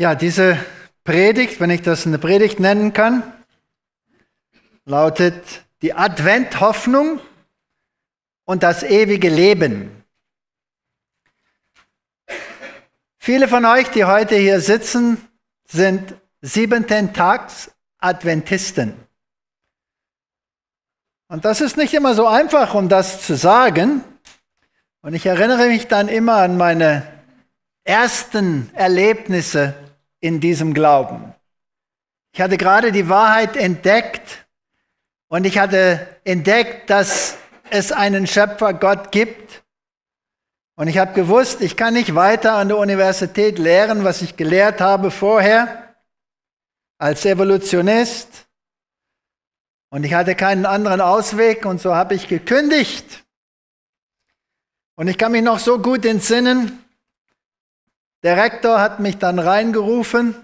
Ja, diese Predigt, wenn ich das eine Predigt nennen kann, lautet die Adventhoffnung und das ewige Leben. Viele von euch, die heute hier sitzen, sind siebenten Tags Adventisten. Und das ist nicht immer so einfach, um das zu sagen. Und ich erinnere mich dann immer an meine ersten Erlebnisse in diesem Glauben. Ich hatte gerade die Wahrheit entdeckt und ich hatte entdeckt, dass es einen Schöpfer Gott gibt. Und ich habe gewusst, ich kann nicht weiter an der Universität lehren, was ich gelehrt habe vorher als Evolutionist. Und ich hatte keinen anderen Ausweg und so habe ich gekündigt. Und ich kann mich noch so gut entsinnen, der Rektor hat mich dann reingerufen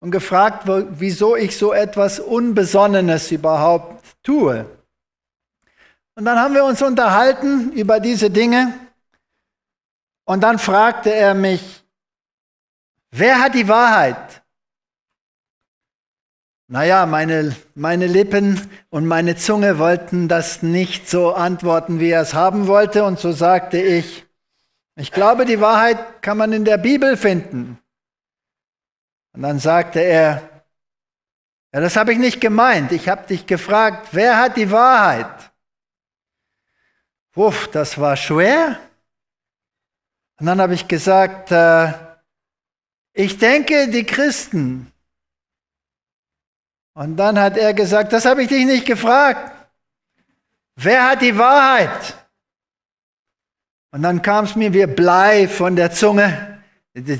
und gefragt, wieso ich so etwas Unbesonnenes überhaupt tue. Und dann haben wir uns unterhalten über diese Dinge. Und dann fragte er mich, wer hat die Wahrheit? Naja, meine, meine Lippen und meine Zunge wollten das nicht so antworten, wie er es haben wollte. Und so sagte ich, ich glaube, die Wahrheit kann man in der Bibel finden. Und dann sagte er, ja, das habe ich nicht gemeint. Ich habe dich gefragt, wer hat die Wahrheit? Uff, das war schwer. Und dann habe ich gesagt, äh, ich denke, die Christen. Und dann hat er gesagt, das habe ich dich nicht gefragt. Wer hat die Wahrheit? Und dann kam es mir wie Blei von der Zunge. Den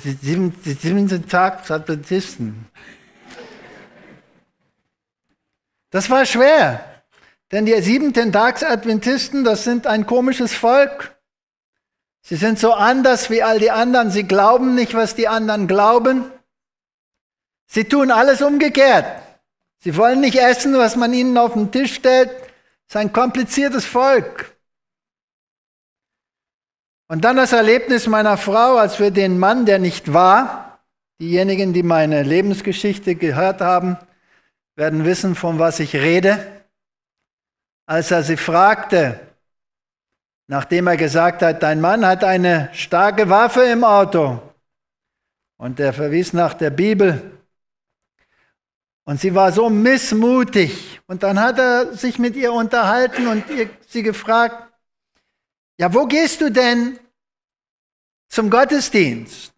siebten Tag Adventisten. Das war schwer, denn die siebenten Tags Adventisten, das sind ein komisches Volk. Sie sind so anders wie all die anderen. Sie glauben nicht, was die anderen glauben. Sie tun alles umgekehrt. Sie wollen nicht essen, was man ihnen auf den Tisch stellt. Es ist ein kompliziertes Volk. Und dann das Erlebnis meiner Frau, als wir den Mann, der nicht war, diejenigen, die meine Lebensgeschichte gehört haben, werden wissen, von was ich rede, als er sie fragte, nachdem er gesagt hat, dein Mann hat eine starke Waffe im Auto. Und er verwies nach der Bibel. Und sie war so missmutig. Und dann hat er sich mit ihr unterhalten und ihr, sie gefragt, ja, wo gehst du denn zum Gottesdienst?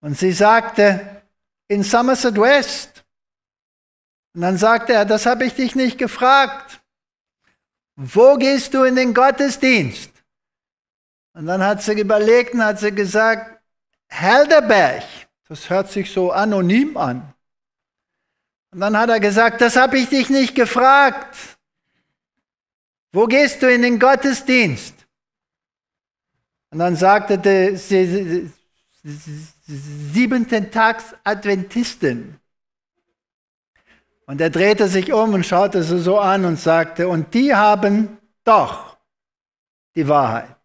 Und sie sagte, in Somerset West. Und dann sagte er, das habe ich dich nicht gefragt. Wo gehst du in den Gottesdienst? Und dann hat sie überlegt und hat sie gesagt, Helderberg. Das hört sich so anonym an. Und dann hat er gesagt, das habe ich dich nicht gefragt. Wo gehst du in den Gottesdienst? Und dann sagte sie, siebenten Tags Adventisten. Und er drehte sich um und schaute sie so an und sagte, und die haben doch die Wahrheit.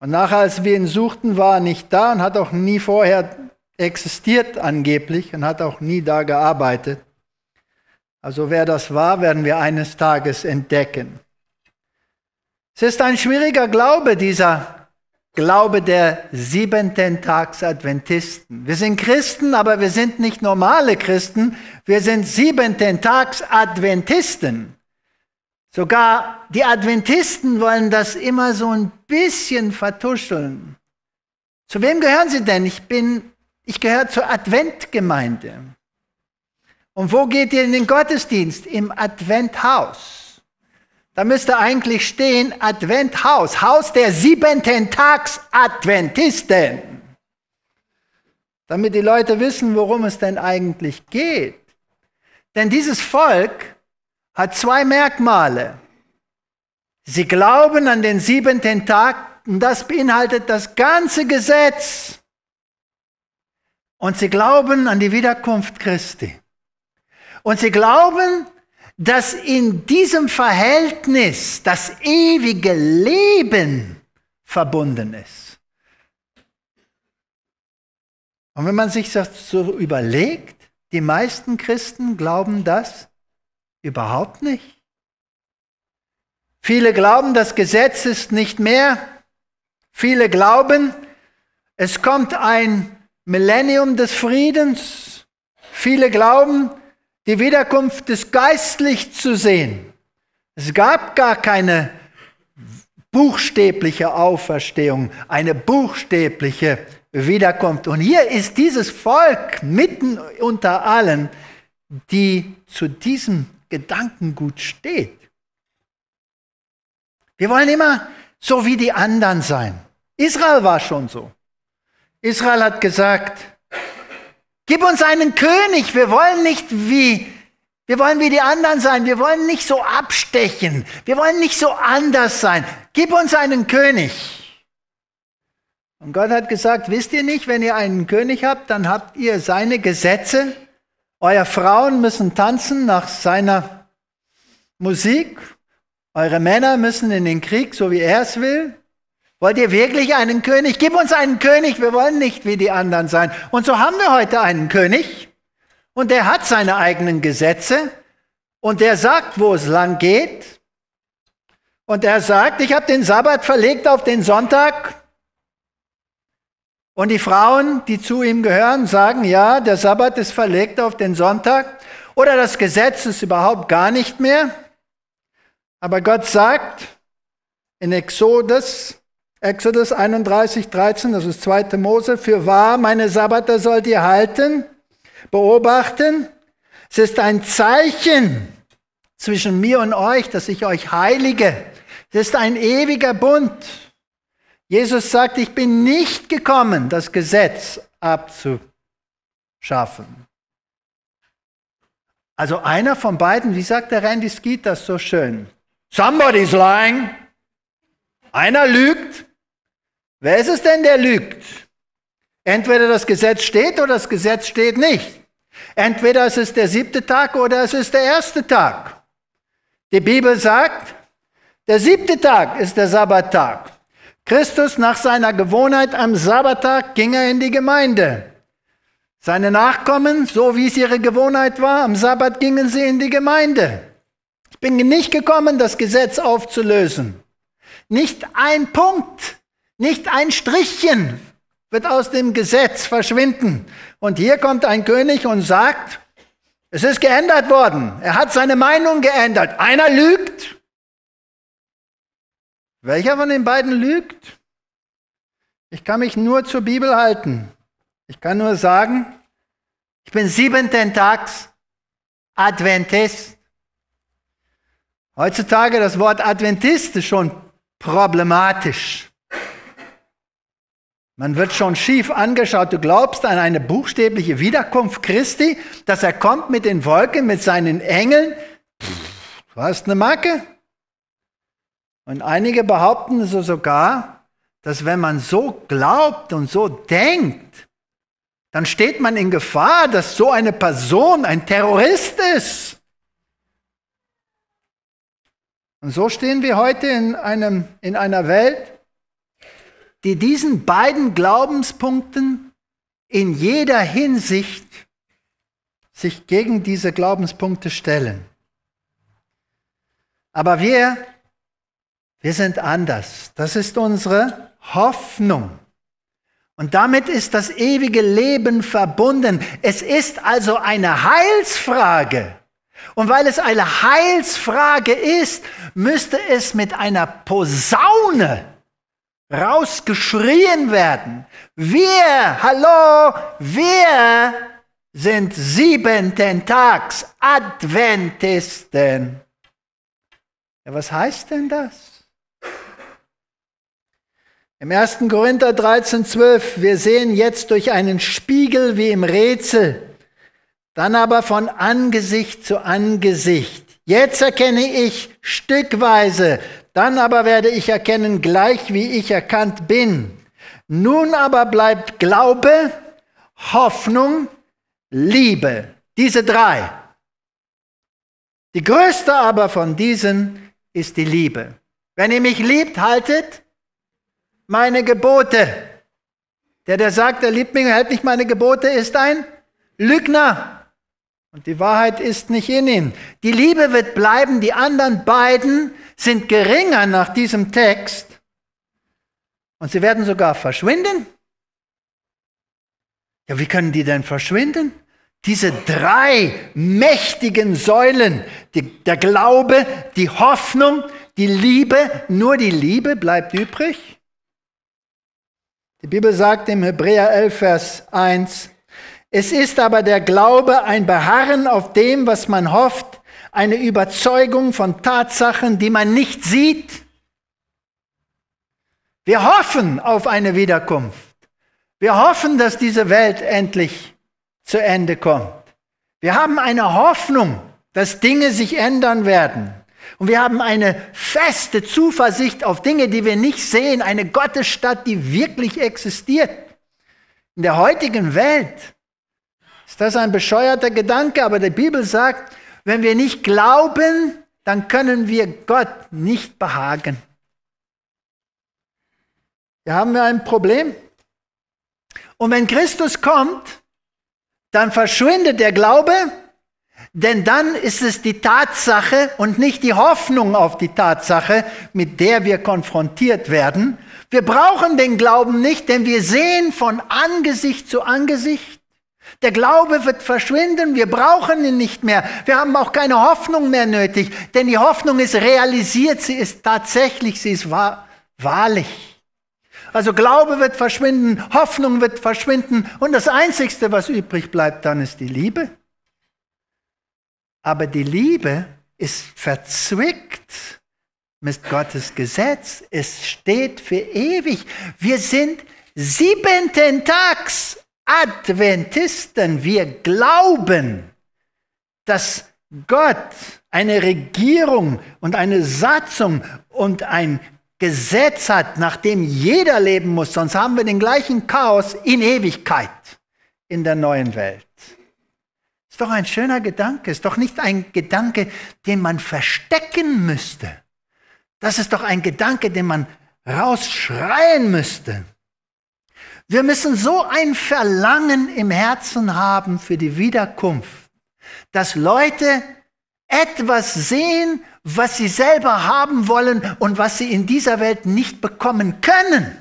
Und nachher, als wir ihn suchten, war er nicht da und hat auch nie vorher existiert angeblich und hat auch nie da gearbeitet. Also wer das war, werden wir eines Tages entdecken. Es ist ein schwieriger Glaube, dieser Glaube der siebenten Tags Adventisten. Wir sind Christen, aber wir sind nicht normale Christen, wir sind siebenten Tags Adventisten. Sogar die Adventisten wollen das immer so ein bisschen vertuscheln. Zu wem gehören sie denn? Ich bin, ich gehöre zur Adventgemeinde. Und wo geht ihr in den Gottesdienst? Im Adventhaus. Da müsste eigentlich stehen Adventhaus, Haus der siebenten Tags Adventisten. Damit die Leute wissen, worum es denn eigentlich geht. Denn dieses Volk hat zwei Merkmale. Sie glauben an den siebenten Tag und das beinhaltet das ganze Gesetz. Und sie glauben an die Wiederkunft Christi. Und sie glauben, dass in diesem Verhältnis das ewige Leben verbunden ist. Und wenn man sich das so überlegt, die meisten Christen glauben das überhaupt nicht. Viele glauben, das Gesetz ist nicht mehr. Viele glauben, es kommt ein Millennium des Friedens. Viele glauben, die Wiederkunft ist geistlich zu sehen. Es gab gar keine buchstäbliche Auferstehung, eine buchstäbliche Wiederkunft. Und hier ist dieses Volk mitten unter allen, die zu diesem Gedankengut steht. Wir wollen immer so wie die anderen sein. Israel war schon so. Israel hat gesagt, Gib uns einen König. Wir wollen nicht wie, wir wollen wie die anderen sein. Wir wollen nicht so abstechen. Wir wollen nicht so anders sein. Gib uns einen König. Und Gott hat gesagt, wisst ihr nicht, wenn ihr einen König habt, dann habt ihr seine Gesetze. Euer Frauen müssen tanzen nach seiner Musik. Eure Männer müssen in den Krieg, so wie er es will. Wollt ihr wirklich einen König? Gib uns einen König, wir wollen nicht wie die anderen sein. Und so haben wir heute einen König und der hat seine eigenen Gesetze und der sagt, wo es lang geht. Und er sagt, ich habe den Sabbat verlegt auf den Sonntag. Und die Frauen, die zu ihm gehören, sagen, ja, der Sabbat ist verlegt auf den Sonntag. Oder das Gesetz ist überhaupt gar nicht mehr. Aber Gott sagt in Exodus Exodus 31, 13, das ist 2. Mose, für wahr, meine Sabbate sollt ihr halten, beobachten. Es ist ein Zeichen zwischen mir und euch, dass ich euch heilige. Es ist ein ewiger Bund. Jesus sagt, ich bin nicht gekommen, das Gesetz abzuschaffen. Also einer von beiden, wie sagt der Randy Skeet das so schön? Somebody's lying. Einer lügt Wer ist es denn, der lügt? Entweder das Gesetz steht oder das Gesetz steht nicht. Entweder es ist der siebte Tag oder es ist der erste Tag. Die Bibel sagt, der siebte Tag ist der Sabbattag. Christus nach seiner Gewohnheit am Sabbattag ging er in die Gemeinde. Seine Nachkommen, so wie es ihre Gewohnheit war, am Sabbat gingen sie in die Gemeinde. Ich bin nicht gekommen, das Gesetz aufzulösen. Nicht ein Punkt nicht ein Strichchen wird aus dem Gesetz verschwinden. Und hier kommt ein König und sagt, es ist geändert worden. Er hat seine Meinung geändert. Einer lügt. Welcher von den beiden lügt? Ich kann mich nur zur Bibel halten. Ich kann nur sagen, ich bin siebenten Tags Adventist. Heutzutage das Wort Adventist ist schon problematisch. Man wird schon schief angeschaut. Du glaubst an eine buchstäbliche Wiederkunft Christi, dass er kommt mit den Wolken, mit seinen Engeln. Du hast eine Marke. Und einige behaupten so sogar, dass wenn man so glaubt und so denkt, dann steht man in Gefahr, dass so eine Person ein Terrorist ist. Und so stehen wir heute in, einem, in einer Welt, die diesen beiden Glaubenspunkten in jeder Hinsicht sich gegen diese Glaubenspunkte stellen. Aber wir, wir sind anders. Das ist unsere Hoffnung. Und damit ist das ewige Leben verbunden. Es ist also eine Heilsfrage. Und weil es eine Heilsfrage ist, müsste es mit einer Posaune rausgeschrien werden. Wir, hallo, wir sind siebenten Tags Adventisten. Ja, was heißt denn das? Im 1. Korinther 13, 12, wir sehen jetzt durch einen Spiegel wie im Rätsel, dann aber von Angesicht zu Angesicht. Jetzt erkenne ich stückweise, dann aber werde ich erkennen, gleich wie ich erkannt bin. Nun aber bleibt Glaube, Hoffnung, Liebe. Diese drei. Die größte aber von diesen ist die Liebe. Wenn ihr mich liebt, haltet meine Gebote. Der, der sagt, er liebt mich und hält nicht meine Gebote, ist ein Lügner. Und die Wahrheit ist nicht in ihnen. Die Liebe wird bleiben, die anderen beiden sind geringer nach diesem Text und sie werden sogar verschwinden. Ja, wie können die denn verschwinden? Diese drei mächtigen Säulen, die, der Glaube, die Hoffnung, die Liebe, nur die Liebe bleibt übrig. Die Bibel sagt im Hebräer 11, Vers 1, es ist aber der Glaube ein Beharren auf dem, was man hofft, eine Überzeugung von Tatsachen, die man nicht sieht. Wir hoffen auf eine Wiederkunft. Wir hoffen, dass diese Welt endlich zu Ende kommt. Wir haben eine Hoffnung, dass Dinge sich ändern werden. Und wir haben eine feste Zuversicht auf Dinge, die wir nicht sehen, eine Gottesstadt, die wirklich existiert. In der heutigen Welt ist das ein bescheuerter Gedanke? Aber die Bibel sagt, wenn wir nicht glauben, dann können wir Gott nicht behagen. Da haben wir ein Problem. Und wenn Christus kommt, dann verschwindet der Glaube, denn dann ist es die Tatsache und nicht die Hoffnung auf die Tatsache, mit der wir konfrontiert werden. Wir brauchen den Glauben nicht, denn wir sehen von Angesicht zu Angesicht. Der Glaube wird verschwinden, wir brauchen ihn nicht mehr. Wir haben auch keine Hoffnung mehr nötig, denn die Hoffnung ist realisiert, sie ist tatsächlich, sie ist wahr, wahrlich. Also Glaube wird verschwinden, Hoffnung wird verschwinden und das Einzigste, was übrig bleibt, dann ist die Liebe. Aber die Liebe ist verzwickt mit Gottes Gesetz. Es steht für ewig. Wir sind siebenten Tags Adventisten, wir glauben, dass Gott eine Regierung und eine Satzung und ein Gesetz hat, nach dem jeder leben muss, sonst haben wir den gleichen Chaos in Ewigkeit in der neuen Welt. Ist doch ein schöner Gedanke, ist doch nicht ein Gedanke, den man verstecken müsste. Das ist doch ein Gedanke, den man rausschreien müsste. Wir müssen so ein Verlangen im Herzen haben für die Wiederkunft, dass Leute etwas sehen, was sie selber haben wollen und was sie in dieser Welt nicht bekommen können.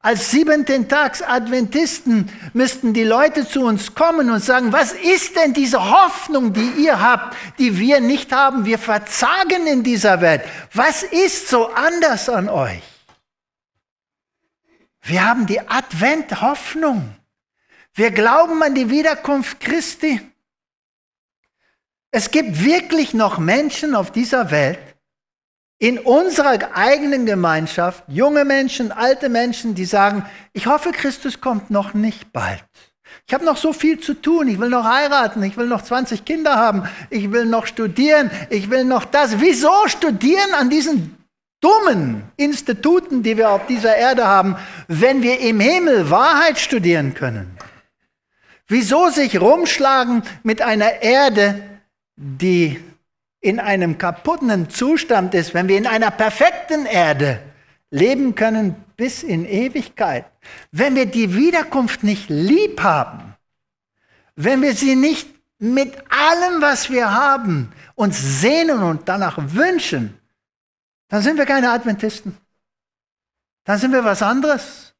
Als siebenten Tags Adventisten müssten die Leute zu uns kommen und sagen, was ist denn diese Hoffnung, die ihr habt, die wir nicht haben? Wir verzagen in dieser Welt. Was ist so anders an euch? Wir haben die Advent-Hoffnung. Wir glauben an die Wiederkunft Christi. Es gibt wirklich noch Menschen auf dieser Welt, in unserer eigenen Gemeinschaft, junge Menschen, alte Menschen, die sagen, ich hoffe, Christus kommt noch nicht bald. Ich habe noch so viel zu tun. Ich will noch heiraten. Ich will noch 20 Kinder haben. Ich will noch studieren. Ich will noch das. Wieso studieren an diesen dummen Instituten, die wir auf dieser Erde haben, wenn wir im Himmel Wahrheit studieren können? Wieso sich rumschlagen mit einer Erde, die in einem kaputten Zustand ist, wenn wir in einer perfekten Erde leben können bis in Ewigkeit? Wenn wir die Wiederkunft nicht lieb haben, wenn wir sie nicht mit allem, was wir haben, uns sehnen und danach wünschen, dann sind wir keine Adventisten. Dann sind wir was anderes.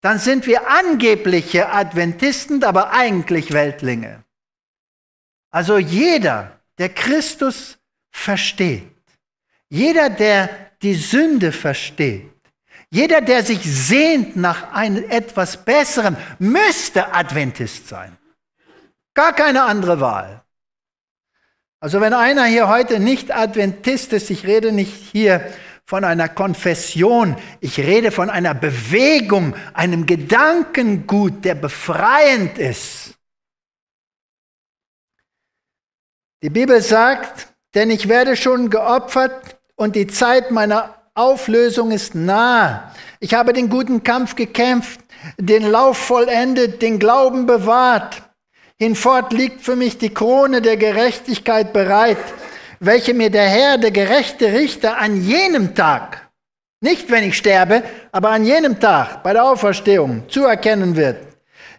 Dann sind wir angebliche Adventisten, aber eigentlich Weltlinge. Also jeder, der Christus versteht, jeder, der die Sünde versteht, jeder, der sich sehnt nach einem etwas Besseren, müsste Adventist sein. Gar keine andere Wahl. Also wenn einer hier heute nicht Adventist ist, ich rede nicht hier von einer Konfession, ich rede von einer Bewegung, einem Gedankengut, der befreiend ist. Die Bibel sagt, denn ich werde schon geopfert und die Zeit meiner Auflösung ist nahe. Ich habe den guten Kampf gekämpft, den Lauf vollendet, den Glauben bewahrt. Hinfort liegt für mich die Krone der Gerechtigkeit bereit, welche mir der Herr, der gerechte Richter, an jenem Tag, nicht wenn ich sterbe, aber an jenem Tag bei der Auferstehung zuerkennen wird.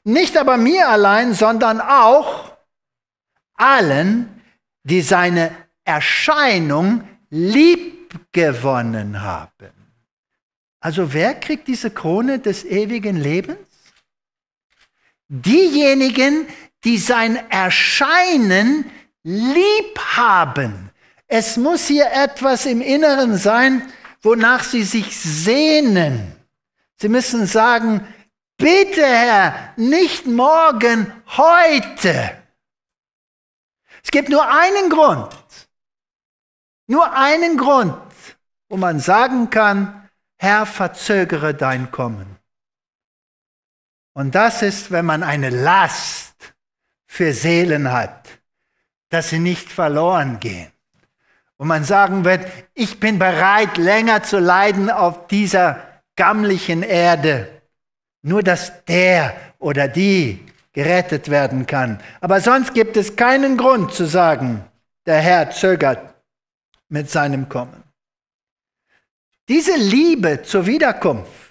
Nicht aber mir allein, sondern auch allen, die seine Erscheinung liebgewonnen haben. Also wer kriegt diese Krone des ewigen Lebens? diejenigen, die sein Erscheinen lieb haben. Es muss hier etwas im Inneren sein, wonach sie sich sehnen. Sie müssen sagen, bitte Herr, nicht morgen, heute. Es gibt nur einen Grund, nur einen Grund, wo man sagen kann, Herr, verzögere dein Kommen. Und das ist, wenn man eine Last für Seelen hat, dass sie nicht verloren gehen. Und man sagen wird, ich bin bereit, länger zu leiden auf dieser gammlichen Erde, nur dass der oder die gerettet werden kann. Aber sonst gibt es keinen Grund zu sagen, der Herr zögert mit seinem Kommen. Diese Liebe zur Wiederkunft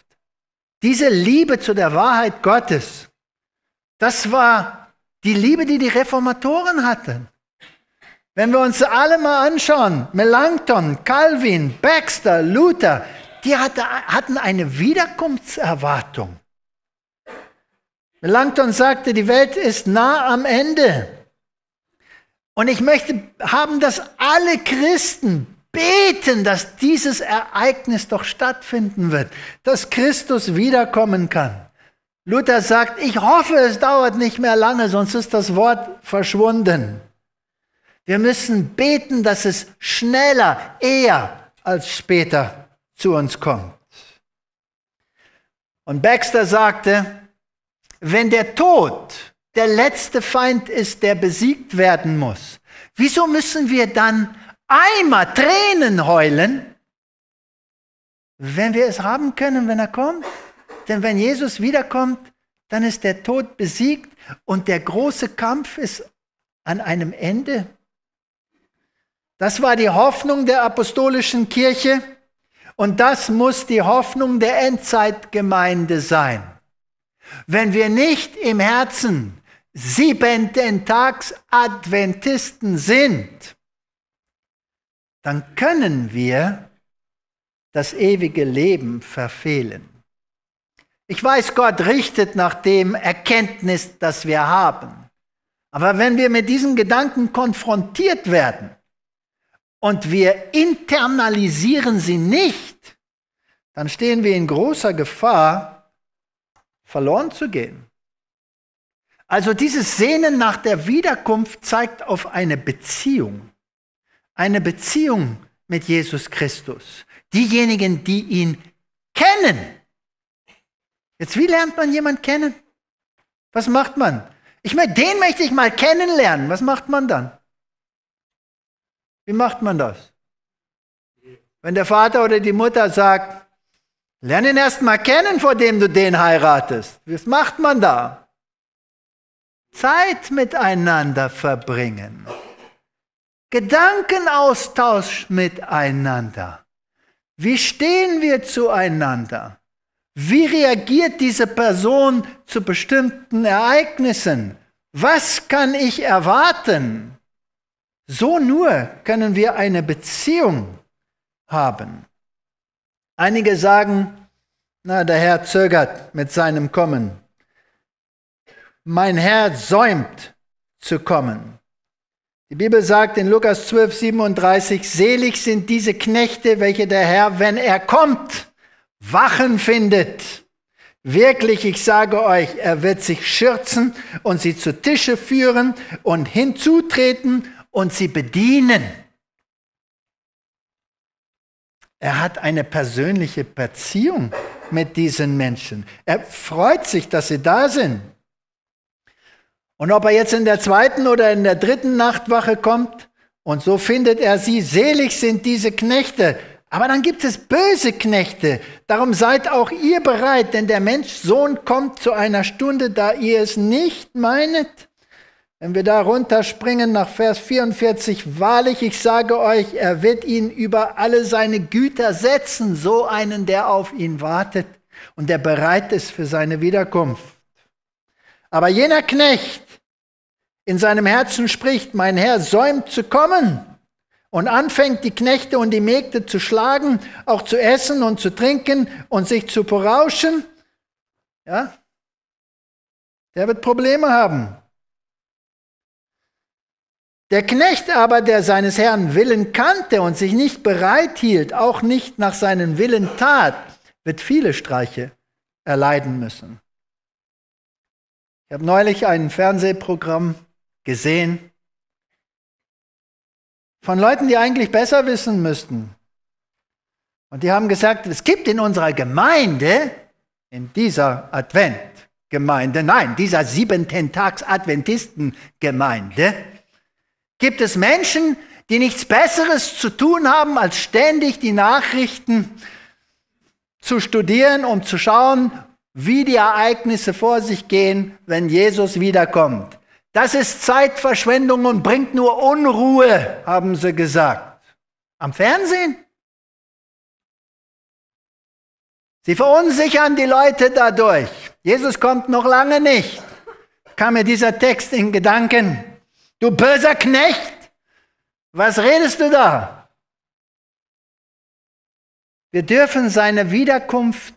diese Liebe zu der Wahrheit Gottes, das war die Liebe, die die Reformatoren hatten. Wenn wir uns alle mal anschauen, Melanchthon, Calvin, Baxter, Luther, die hatten eine Wiederkunftserwartung. Melanchthon sagte, die Welt ist nah am Ende. Und ich möchte haben, dass alle Christen beten, dass dieses Ereignis doch stattfinden wird, dass Christus wiederkommen kann. Luther sagt, ich hoffe, es dauert nicht mehr lange, sonst ist das Wort verschwunden. Wir müssen beten, dass es schneller, eher als später zu uns kommt. Und Baxter sagte, wenn der Tod der letzte Feind ist, der besiegt werden muss, wieso müssen wir dann Eimer Tränen heulen, wenn wir es haben können, wenn er kommt. Denn wenn Jesus wiederkommt, dann ist der Tod besiegt und der große Kampf ist an einem Ende. Das war die Hoffnung der apostolischen Kirche und das muss die Hoffnung der Endzeitgemeinde sein. Wenn wir nicht im Herzen siebenten Tags Adventisten sind, dann können wir das ewige Leben verfehlen. Ich weiß, Gott richtet nach dem Erkenntnis, das wir haben. Aber wenn wir mit diesen Gedanken konfrontiert werden und wir internalisieren sie nicht, dann stehen wir in großer Gefahr, verloren zu gehen. Also dieses Sehnen nach der Wiederkunft zeigt auf eine Beziehung eine Beziehung mit Jesus Christus. Diejenigen, die ihn kennen. Jetzt, wie lernt man jemanden kennen? Was macht man? Ich meine, den möchte ich mal kennenlernen. Was macht man dann? Wie macht man das? Wenn der Vater oder die Mutter sagt, lern ihn erst mal kennen, vor dem du den heiratest. Was macht man da? Zeit miteinander verbringen. Gedankenaustausch miteinander. Wie stehen wir zueinander? Wie reagiert diese Person zu bestimmten Ereignissen? Was kann ich erwarten? So nur können wir eine Beziehung haben. Einige sagen, na, der Herr zögert mit seinem Kommen. Mein Herr säumt zu kommen. Die Bibel sagt in Lukas 12, 37, selig sind diese Knechte, welche der Herr, wenn er kommt, wachen findet. Wirklich, ich sage euch, er wird sich schürzen und sie zu Tische führen und hinzutreten und sie bedienen. Er hat eine persönliche Beziehung mit diesen Menschen. Er freut sich, dass sie da sind. Und ob er jetzt in der zweiten oder in der dritten Nachtwache kommt, und so findet er sie, selig sind diese Knechte. Aber dann gibt es böse Knechte. Darum seid auch ihr bereit, denn der Menschsohn kommt zu einer Stunde, da ihr es nicht meinet. Wenn wir da runterspringen nach Vers 44, wahrlich, ich sage euch, er wird ihn über alle seine Güter setzen, so einen, der auf ihn wartet und der bereit ist für seine Wiederkunft. Aber jener Knecht, in seinem Herzen spricht, mein Herr säumt zu kommen und anfängt, die Knechte und die Mägde zu schlagen, auch zu essen und zu trinken und sich zu berauschen, ja, der wird Probleme haben. Der Knecht aber, der seines Herrn Willen kannte und sich nicht bereit hielt, auch nicht nach seinem Willen tat, wird viele Streiche erleiden müssen. Ich habe neulich ein Fernsehprogramm gesehen. Von Leuten, die eigentlich besser wissen müssten. Und die haben gesagt, es gibt in unserer Gemeinde, in dieser Adventgemeinde, nein, dieser Siebenten-Tags-Adventisten-Gemeinde, gibt es Menschen, die nichts Besseres zu tun haben, als ständig die Nachrichten zu studieren, um zu schauen, wie die Ereignisse vor sich gehen, wenn Jesus wiederkommt. Das ist Zeitverschwendung und bringt nur Unruhe, haben sie gesagt. Am Fernsehen? Sie verunsichern die Leute dadurch. Jesus kommt noch lange nicht. Kam mir dieser Text in Gedanken. Du böser Knecht, was redest du da? Wir dürfen seine Wiederkunft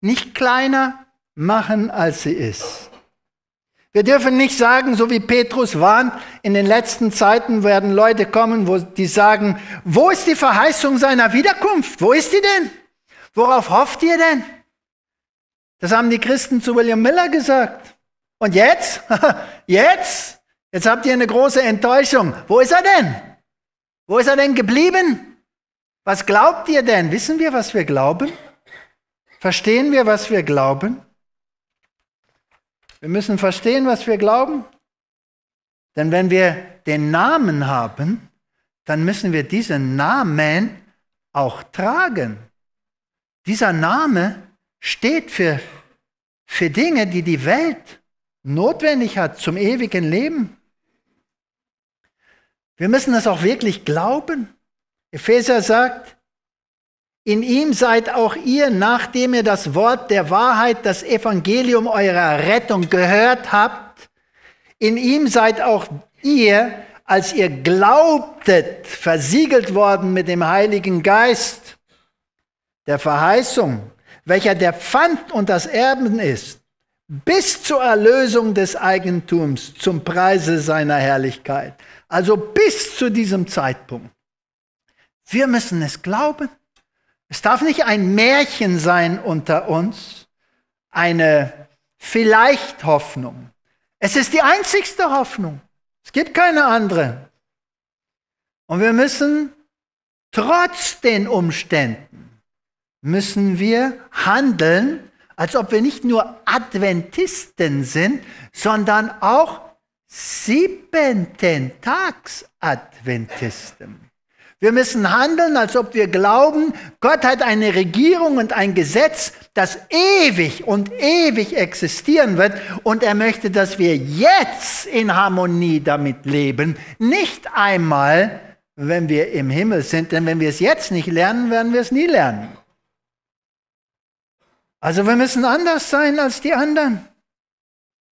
nicht kleiner machen, als sie ist. Wir dürfen nicht sagen, so wie Petrus warnt, in den letzten Zeiten werden Leute kommen, wo die sagen, wo ist die Verheißung seiner Wiederkunft? Wo ist die denn? Worauf hofft ihr denn? Das haben die Christen zu William Miller gesagt. Und jetzt? jetzt? Jetzt habt ihr eine große Enttäuschung. Wo ist er denn? Wo ist er denn geblieben? Was glaubt ihr denn? Wissen wir, was wir glauben? Verstehen wir, was wir glauben? Wir müssen verstehen, was wir glauben. Denn wenn wir den Namen haben, dann müssen wir diesen Namen auch tragen. Dieser Name steht für, für Dinge, die die Welt notwendig hat zum ewigen Leben. Wir müssen das auch wirklich glauben. Epheser sagt, in ihm seid auch ihr, nachdem ihr das Wort der Wahrheit, das Evangelium eurer Rettung gehört habt, in ihm seid auch ihr, als ihr glaubtet, versiegelt worden mit dem Heiligen Geist, der Verheißung, welcher der Pfand und das Erben ist, bis zur Erlösung des Eigentums zum Preise seiner Herrlichkeit. Also bis zu diesem Zeitpunkt. Wir müssen es glauben. Es darf nicht ein Märchen sein unter uns, eine vielleicht Hoffnung. Es ist die einzigste Hoffnung. Es gibt keine andere. Und wir müssen trotz den Umständen, müssen wir handeln, als ob wir nicht nur Adventisten sind, sondern auch siebenten Tags Adventisten. Wir müssen handeln, als ob wir glauben, Gott hat eine Regierung und ein Gesetz, das ewig und ewig existieren wird. Und er möchte, dass wir jetzt in Harmonie damit leben. Nicht einmal, wenn wir im Himmel sind. Denn wenn wir es jetzt nicht lernen, werden wir es nie lernen. Also wir müssen anders sein als die anderen.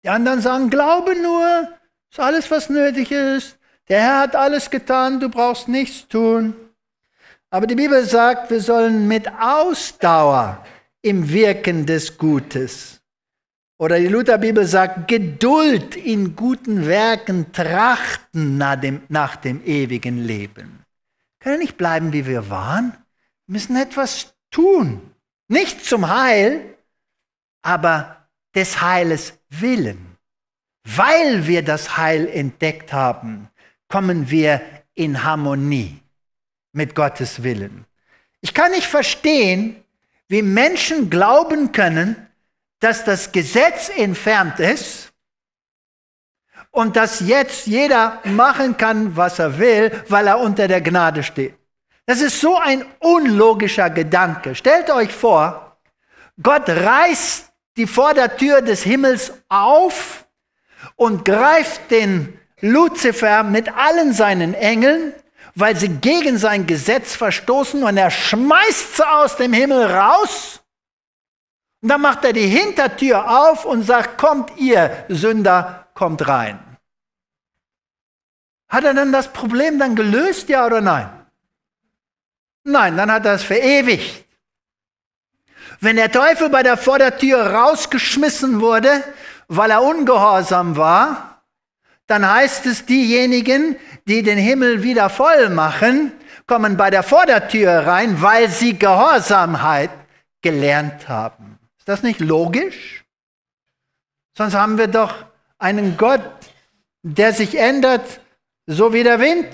Die anderen sagen, glaube nur, ist alles, was nötig ist. Der Herr hat alles getan, du brauchst nichts tun. Aber die Bibel sagt, wir sollen mit Ausdauer im Wirken des Gutes. Oder die Lutherbibel sagt, Geduld in guten Werken trachten nach dem, nach dem ewigen Leben. Wir können nicht bleiben, wie wir waren. Wir müssen etwas tun. Nicht zum Heil, aber des Heiles willen. Weil wir das Heil entdeckt haben, kommen wir in Harmonie mit Gottes Willen. Ich kann nicht verstehen, wie Menschen glauben können, dass das Gesetz entfernt ist und dass jetzt jeder machen kann, was er will, weil er unter der Gnade steht. Das ist so ein unlogischer Gedanke. Stellt euch vor, Gott reißt die Vordertür des Himmels auf und greift den Luzifer mit allen seinen Engeln, weil sie gegen sein Gesetz verstoßen und er schmeißt sie aus dem Himmel raus. Und dann macht er die Hintertür auf und sagt, kommt ihr Sünder, kommt rein. Hat er dann das Problem dann gelöst, ja oder nein? Nein, dann hat er es verewigt. Wenn der Teufel bei der Vordertür rausgeschmissen wurde, weil er ungehorsam war, dann heißt es, diejenigen, die den Himmel wieder voll machen, kommen bei der Vordertür rein, weil sie Gehorsamkeit gelernt haben. Ist das nicht logisch? Sonst haben wir doch einen Gott, der sich ändert, so wie der Wind.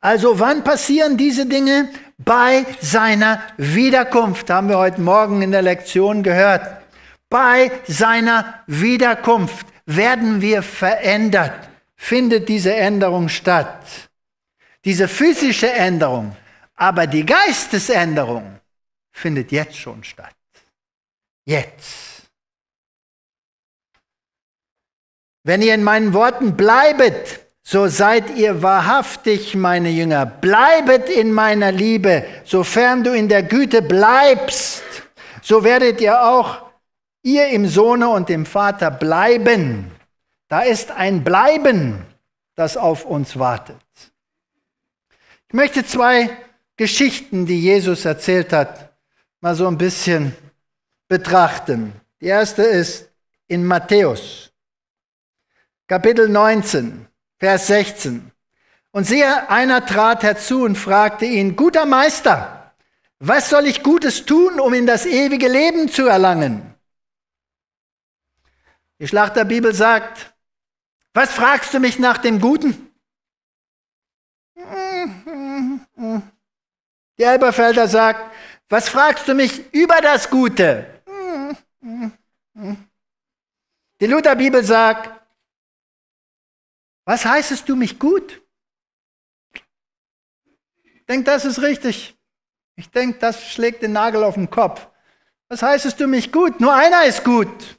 Also wann passieren diese Dinge? Bei seiner Wiederkunft, haben wir heute Morgen in der Lektion gehört. Bei seiner Wiederkunft werden wir verändert, findet diese Änderung statt. Diese physische Änderung, aber die Geistesänderung findet jetzt schon statt. Jetzt. Wenn ihr in meinen Worten bleibet, so seid ihr wahrhaftig meine Jünger. Bleibet in meiner Liebe, sofern du in der Güte bleibst, so werdet ihr auch ihr im Sohne und dem Vater bleiben. Da ist ein Bleiben, das auf uns wartet. Ich möchte zwei Geschichten, die Jesus erzählt hat, mal so ein bisschen betrachten. Die erste ist in Matthäus, Kapitel 19, Vers 16. Und siehe, einer trat herzu und fragte ihn, guter Meister, was soll ich Gutes tun, um in das ewige Leben zu erlangen? Die Schlachterbibel sagt, was fragst du mich nach dem Guten? Die Elberfelder sagt, was fragst du mich über das Gute? Die Lutherbibel sagt, was heißest du mich gut? Ich denke, das ist richtig. Ich denke, das schlägt den Nagel auf den Kopf. Was heißest du mich gut? Nur einer ist gut.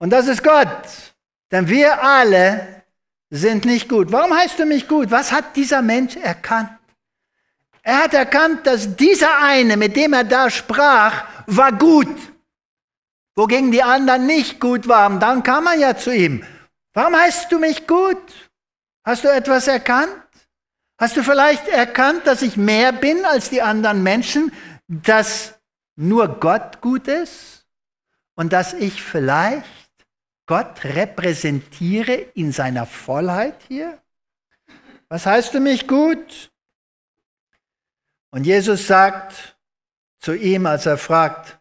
Und das ist Gott. Denn wir alle sind nicht gut. Warum heißt du mich gut? Was hat dieser Mensch erkannt? Er hat erkannt, dass dieser eine, mit dem er da sprach, war gut, wogegen die anderen nicht gut waren. Dann kam er ja zu ihm. Warum heißt du mich gut? Hast du etwas erkannt? Hast du vielleicht erkannt, dass ich mehr bin als die anderen Menschen, dass nur Gott gut ist und dass ich vielleicht Gott repräsentiere in seiner Vollheit hier? Was heißt du mich gut? Und Jesus sagt zu ihm, als er fragt,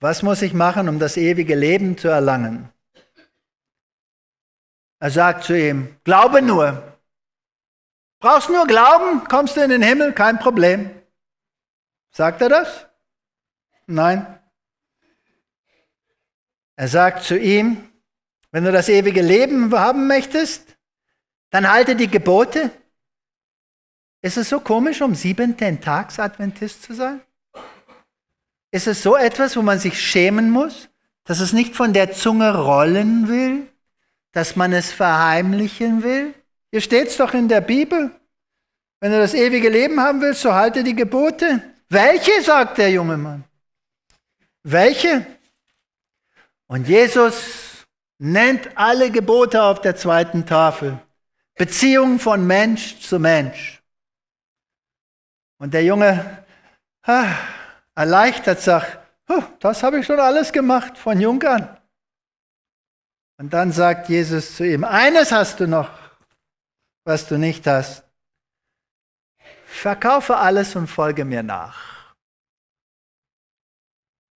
was muss ich machen, um das ewige Leben zu erlangen? Er sagt zu ihm, glaube nur. Brauchst nur glauben, kommst du in den Himmel, kein Problem. Sagt er das? Nein. Er sagt zu ihm, wenn du das ewige Leben haben möchtest, dann halte die Gebote. Ist es so komisch, um siebenten Tags Adventist zu sein? Ist es so etwas, wo man sich schämen muss, dass es nicht von der Zunge rollen will, dass man es verheimlichen will? Hier steht es doch in der Bibel. Wenn du das ewige Leben haben willst, so halte die Gebote. Welche, sagt der junge Mann. Welche? Und Jesus nennt alle Gebote auf der zweiten Tafel. Beziehung von Mensch zu Mensch. Und der Junge ha, erleichtert sagt, das habe ich schon alles gemacht von jung an. Und dann sagt Jesus zu ihm, eines hast du noch, was du nicht hast. Verkaufe alles und folge mir nach.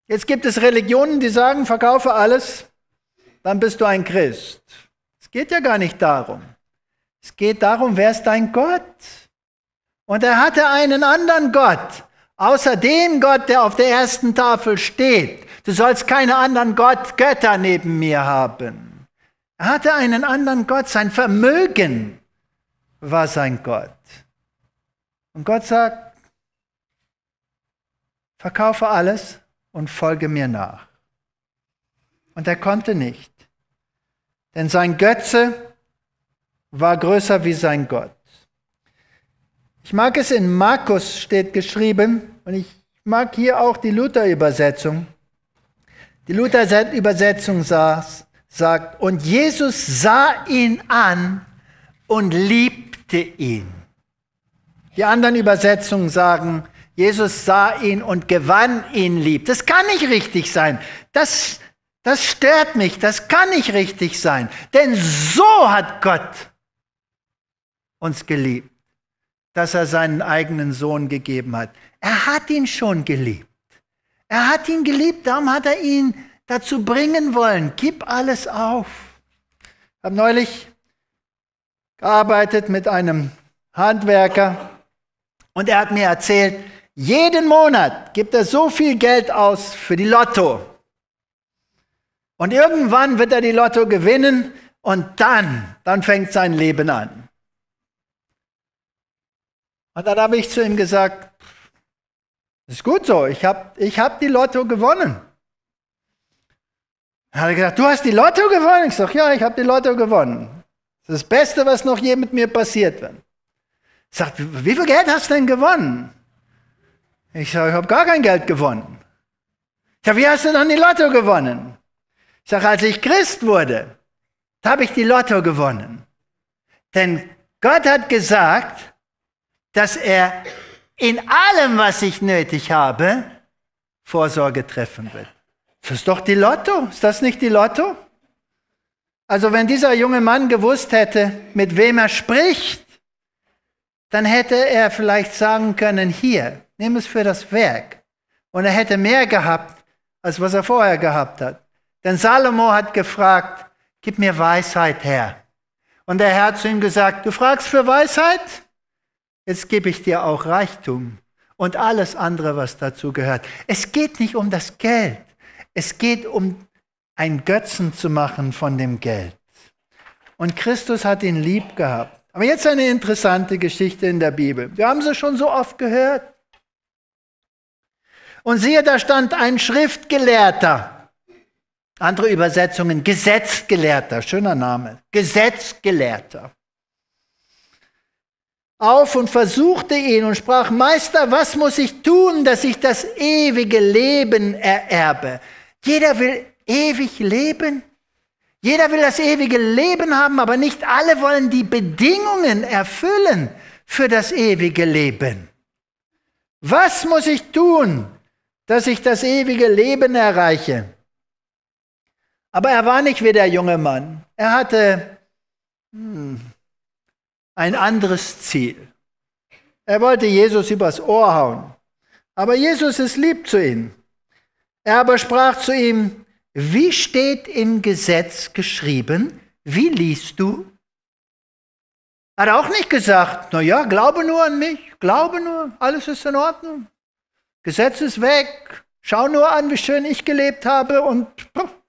Jetzt gibt es Religionen, die sagen, verkaufe alles, dann bist du ein Christ. Es geht ja gar nicht darum. Es geht darum, wer ist dein Gott? Und er hatte einen anderen Gott, außer dem Gott, der auf der ersten Tafel steht. Du sollst keine anderen Gott, Götter neben mir haben. Er hatte einen anderen Gott, sein Vermögen war sein Gott. Und Gott sagt, verkaufe alles, und folge mir nach. Und er konnte nicht, denn sein Götze war größer wie sein Gott. Ich mag es in Markus steht geschrieben und ich mag hier auch die Luther-Übersetzung. Die Luther-Übersetzung sagt, und Jesus sah ihn an und liebte ihn. Die anderen Übersetzungen sagen, Jesus sah ihn und gewann ihn lieb. Das kann nicht richtig sein. Das, das stört mich. Das kann nicht richtig sein. Denn so hat Gott uns geliebt, dass er seinen eigenen Sohn gegeben hat. Er hat ihn schon geliebt. Er hat ihn geliebt, darum hat er ihn dazu bringen wollen. Gib alles auf. Ich habe neulich gearbeitet mit einem Handwerker und er hat mir erzählt, jeden Monat gibt er so viel Geld aus für die Lotto. Und irgendwann wird er die Lotto gewinnen und dann, dann fängt sein Leben an. Und dann habe ich zu ihm gesagt, ist gut so, ich habe ich hab die Lotto gewonnen. Dann hat er gesagt, du hast die Lotto gewonnen? Ich sage, ja, ich habe die Lotto gewonnen. Das ist das Beste, was noch je mit mir passiert wird. Er Sagt, wie viel Geld hast du denn gewonnen? Ich sage, ich habe gar kein Geld gewonnen. Ich sage, wie hast du dann die Lotto gewonnen? Ich sage, als ich Christ wurde, da habe ich die Lotto gewonnen. Denn Gott hat gesagt, dass er in allem, was ich nötig habe, Vorsorge treffen wird. Das ist doch die Lotto. Ist das nicht die Lotto? Also wenn dieser junge Mann gewusst hätte, mit wem er spricht, dann hätte er vielleicht sagen können, hier, nimm es für das Werk. Und er hätte mehr gehabt, als was er vorher gehabt hat. Denn Salomo hat gefragt, gib mir Weisheit, her. Und der Herr hat zu ihm gesagt, du fragst für Weisheit? Jetzt gebe ich dir auch Reichtum und alles andere, was dazu gehört. Es geht nicht um das Geld. Es geht um ein Götzen zu machen von dem Geld. Und Christus hat ihn lieb gehabt. Aber jetzt eine interessante Geschichte in der Bibel. Wir haben sie schon so oft gehört. Und siehe, da stand ein Schriftgelehrter. Andere Übersetzungen, Gesetzgelehrter, schöner Name, Gesetzgelehrter. Auf und versuchte ihn und sprach, Meister, was muss ich tun, dass ich das ewige Leben ererbe? Jeder will ewig leben. Jeder will das ewige Leben haben, aber nicht alle wollen die Bedingungen erfüllen für das ewige Leben. Was muss ich tun, dass ich das ewige Leben erreiche. Aber er war nicht wie der junge Mann. Er hatte hm, ein anderes Ziel. Er wollte Jesus übers Ohr hauen. Aber Jesus ist lieb zu ihm. Er aber sprach zu ihm, wie steht im Gesetz geschrieben, wie liest du? Hat er auch nicht gesagt, na ja, glaube nur an mich, glaube nur, alles ist in Ordnung. Gesetz ist weg. Schau nur an, wie schön ich gelebt habe und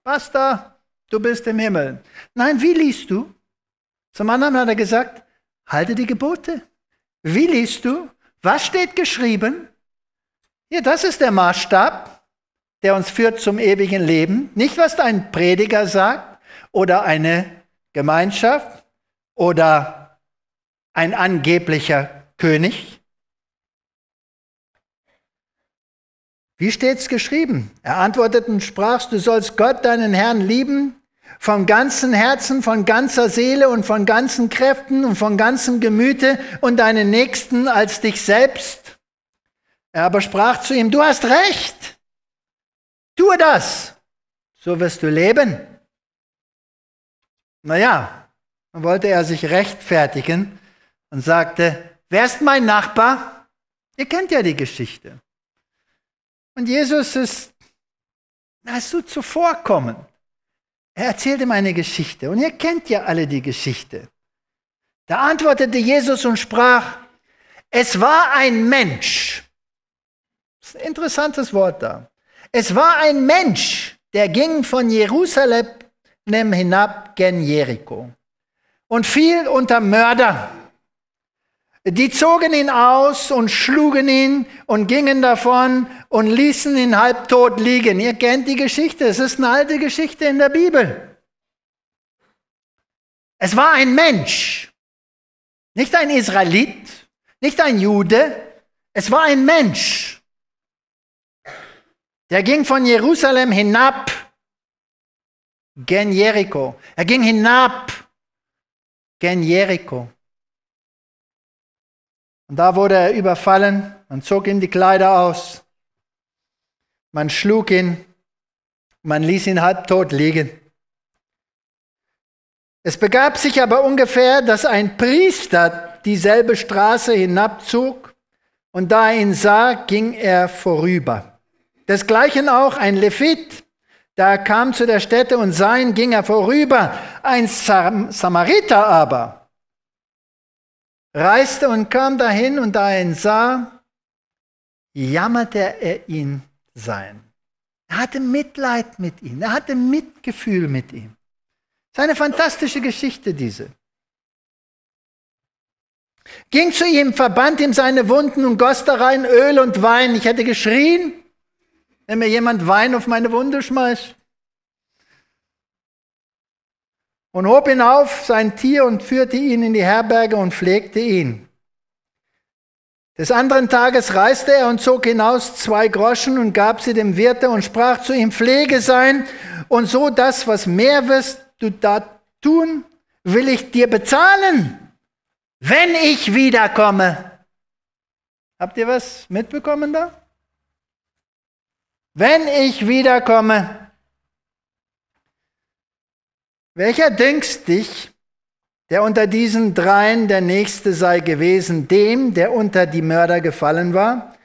basta, du bist im Himmel. Nein, wie liest du? Zum anderen hat er gesagt, halte die Gebote. Wie liest du? Was steht geschrieben? Hier, das ist der Maßstab, der uns führt zum ewigen Leben. Nicht, was dein Prediger sagt oder eine Gemeinschaft oder ein angeblicher König. Wie steht's geschrieben? Er antwortete und sprach, du sollst Gott, deinen Herrn, lieben, vom ganzen Herzen, von ganzer Seele und von ganzen Kräften und von ganzem Gemüte und deinen Nächsten als dich selbst. Er aber sprach zu ihm, du hast recht, tue das, so wirst du leben. Naja, dann wollte er sich rechtfertigen und sagte, wer ist mein Nachbar? Ihr kennt ja die Geschichte. Und Jesus ist, er ist so zuvorkommen. Er erzählt ihm eine Geschichte. Und ihr kennt ja alle die Geschichte. Da antwortete Jesus und sprach, es war ein Mensch. Das ist ein interessantes Wort da. Es war ein Mensch, der ging von Jerusalem hinab gen Jericho und fiel unter Mörder die zogen ihn aus und schlugen ihn und gingen davon und ließen ihn halbtot liegen. Ihr kennt die Geschichte, es ist eine alte Geschichte in der Bibel. Es war ein Mensch, nicht ein Israelit, nicht ein Jude, es war ein Mensch. Der ging von Jerusalem hinab gen Jericho. Er ging hinab gen Jericho. Und da wurde er überfallen, man zog ihm die Kleider aus, man schlug ihn, man ließ ihn halbtot liegen. Es begab sich aber ungefähr, dass ein Priester dieselbe Straße hinabzog und da er ihn sah, ging er vorüber. Desgleichen auch ein Levit, da er kam zu der Stätte und sah ihn, ging er vorüber. Ein Sam Samariter aber, reiste und kam dahin und da er ihn sah, jammerte er ihn sein. Er hatte Mitleid mit ihm, er hatte Mitgefühl mit ihm. Das ist eine fantastische Geschichte, diese. Ging zu ihm, verband ihm seine Wunden und goss da rein Öl und Wein. Ich hätte geschrien, wenn mir jemand Wein auf meine Wunde schmeißt. und hob ihn auf, sein Tier, und führte ihn in die Herberge und pflegte ihn. Des anderen Tages reiste er und zog hinaus zwei Groschen und gab sie dem Wirte und sprach zu ihm, pflege sein und so das, was mehr wirst du da tun, will ich dir bezahlen, wenn ich wiederkomme. Habt ihr was mitbekommen da? Wenn ich wiederkomme. Welcher denkst dich, der unter diesen dreien der Nächste sei gewesen, dem, der unter die Mörder gefallen war?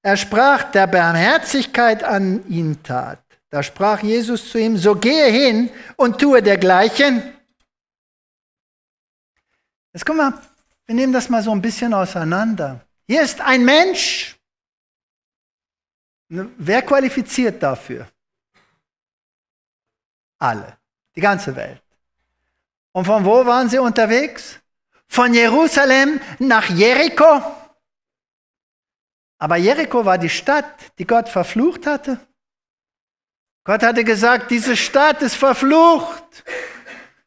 Er sprach, der Barmherzigkeit an ihn tat. Da sprach Jesus zu ihm, so gehe hin und tue dergleichen. Jetzt guck mal, wir nehmen das mal so ein bisschen auseinander. Hier ist ein Mensch. Wer qualifiziert dafür? Alle die ganze Welt. Und von wo waren sie unterwegs? Von Jerusalem nach Jericho. Aber Jericho war die Stadt, die Gott verflucht hatte. Gott hatte gesagt, diese Stadt ist verflucht.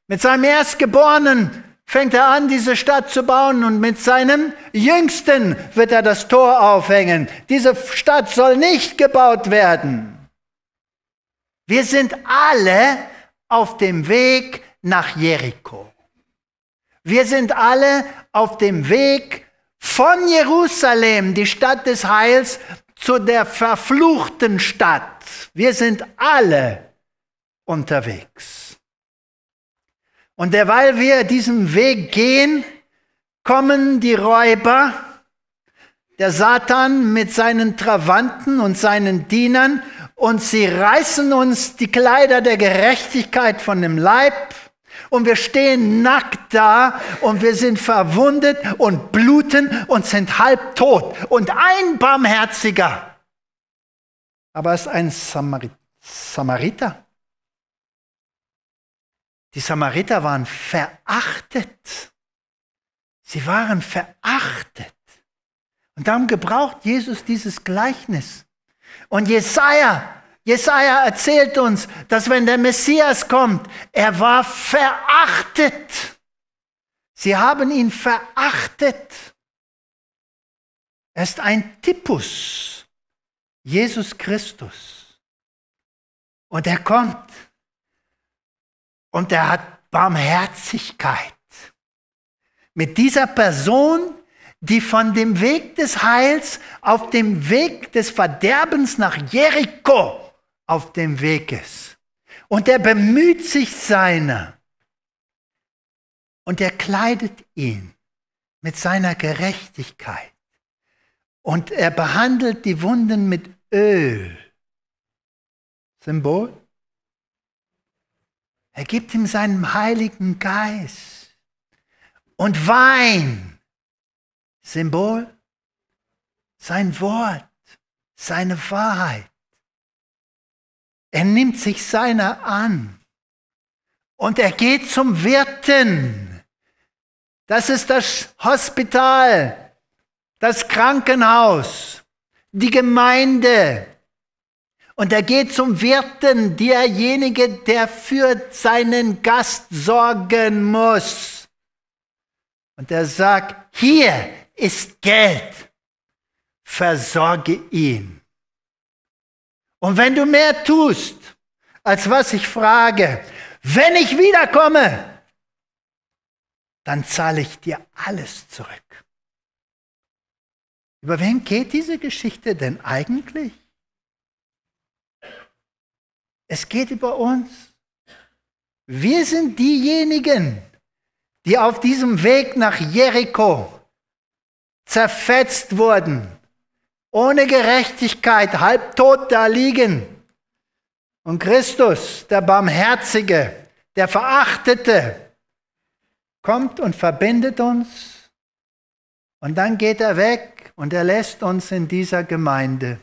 Mit seinem Erstgeborenen fängt er an, diese Stadt zu bauen und mit seinem Jüngsten wird er das Tor aufhängen. Diese Stadt soll nicht gebaut werden. Wir sind alle auf dem Weg nach Jericho. Wir sind alle auf dem Weg von Jerusalem, die Stadt des Heils, zu der verfluchten Stadt. Wir sind alle unterwegs. Und derweil wir diesen Weg gehen, kommen die Räuber, der Satan mit seinen Travanten und seinen Dienern und sie reißen uns die Kleider der Gerechtigkeit von dem Leib und wir stehen nackt da und wir sind verwundet und bluten und sind halbtot und ein Barmherziger. Aber es ist ein Samarit Samariter. Die Samariter waren verachtet. Sie waren verachtet. Und darum gebraucht Jesus dieses Gleichnis. Und Jesaja, Jesaja erzählt uns, dass wenn der Messias kommt, er war verachtet. Sie haben ihn verachtet. Er ist ein Typus, Jesus Christus. Und er kommt. Und er hat Barmherzigkeit. Mit dieser Person die von dem Weg des Heils auf dem Weg des Verderbens nach Jericho auf dem Weg ist. Und er bemüht sich seiner. Und er kleidet ihn mit seiner Gerechtigkeit. Und er behandelt die Wunden mit Öl. Symbol. Er gibt ihm seinen Heiligen Geist und Wein. Symbol, sein Wort, seine Wahrheit. Er nimmt sich seiner an und er geht zum Wirten. Das ist das Hospital, das Krankenhaus, die Gemeinde. Und er geht zum Wirten, derjenige, der für seinen Gast sorgen muss. Und er sagt, hier ist Geld. Versorge ihn. Und wenn du mehr tust, als was ich frage, wenn ich wiederkomme, dann zahle ich dir alles zurück. Über wen geht diese Geschichte denn eigentlich? Es geht über uns. Wir sind diejenigen, die auf diesem Weg nach Jericho zerfetzt wurden, ohne Gerechtigkeit, halbtot da liegen. Und Christus, der Barmherzige, der Verachtete, kommt und verbindet uns. Und dann geht er weg und er lässt uns in dieser Gemeinde.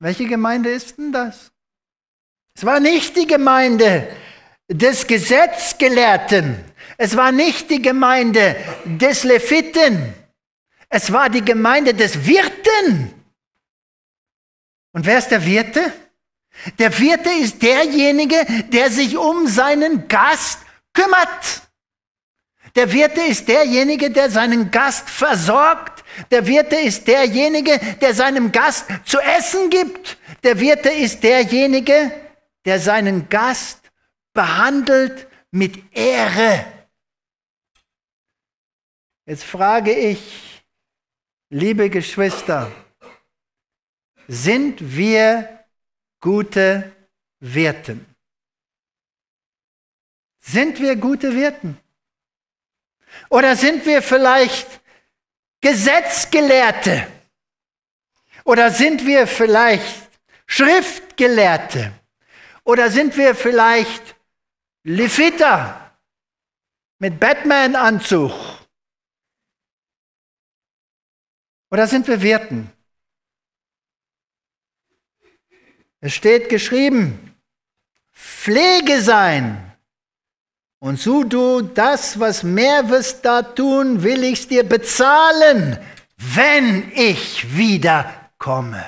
Welche Gemeinde ist denn das? Es war nicht die Gemeinde des Gesetzgelehrten. Es war nicht die Gemeinde des Leviten. Es war die Gemeinde des Wirten. Und wer ist der Wirte? Der Wirte ist derjenige, der sich um seinen Gast kümmert. Der Wirte ist derjenige, der seinen Gast versorgt. Der Wirte ist derjenige, der seinem Gast zu essen gibt. Der Wirte ist derjenige, der seinen Gast behandelt mit Ehre. Jetzt frage ich, Liebe Geschwister, sind wir gute Wirten? Sind wir gute Wirten? Oder sind wir vielleicht Gesetzgelehrte? Oder sind wir vielleicht Schriftgelehrte? Oder sind wir vielleicht Leviter mit Batman-Anzug? Oder sind wir Werten? Es steht geschrieben, Pflege sein. Und so du das, was mehr wirst da tun, will ich's dir bezahlen, wenn ich wiederkomme.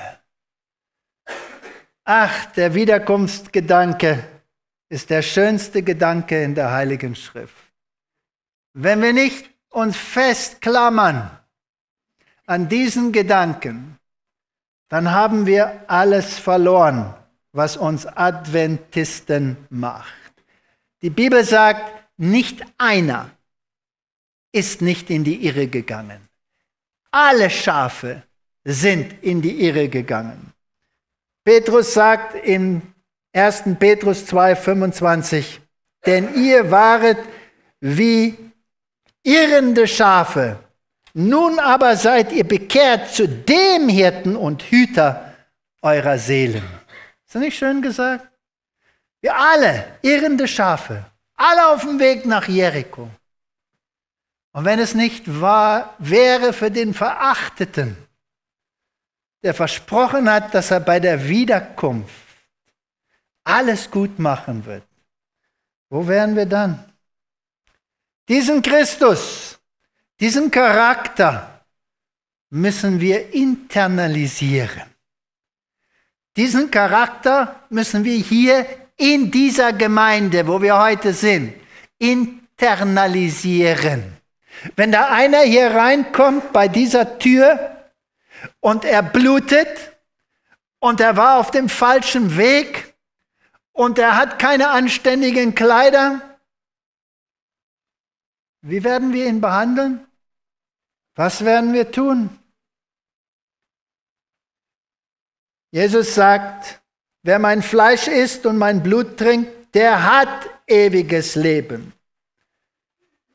Ach, der Wiederkunftsgedanke ist der schönste Gedanke in der Heiligen Schrift. Wenn wir nicht uns festklammern an diesen Gedanken, dann haben wir alles verloren, was uns Adventisten macht. Die Bibel sagt, nicht einer ist nicht in die Irre gegangen. Alle Schafe sind in die Irre gegangen. Petrus sagt in 1. Petrus 2,25, denn ihr waret wie irrende Schafe, nun aber seid ihr bekehrt zu dem Hirten und Hüter eurer Seelen. Ist das nicht schön gesagt? Wir alle, irrende Schafe, alle auf dem Weg nach Jericho. Und wenn es nicht wahr wäre für den Verachteten, der versprochen hat, dass er bei der Wiederkunft alles gut machen wird, wo wären wir dann? Diesen Christus, diesen Charakter müssen wir internalisieren. Diesen Charakter müssen wir hier in dieser Gemeinde, wo wir heute sind, internalisieren. Wenn da einer hier reinkommt bei dieser Tür und er blutet und er war auf dem falschen Weg und er hat keine anständigen Kleider, wie werden wir ihn behandeln? Was werden wir tun? Jesus sagt, wer mein Fleisch isst und mein Blut trinkt, der hat ewiges Leben.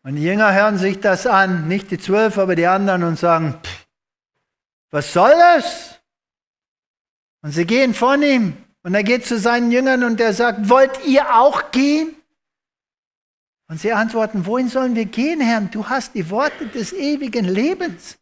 Und die Jünger hören sich das an, nicht die zwölf, aber die anderen und sagen, pff, was soll das? Und sie gehen von ihm. Und er geht zu seinen Jüngern und er sagt, wollt ihr auch gehen? Und sie antworten, wohin sollen wir gehen, Herr? Du hast die Worte des ewigen Lebens.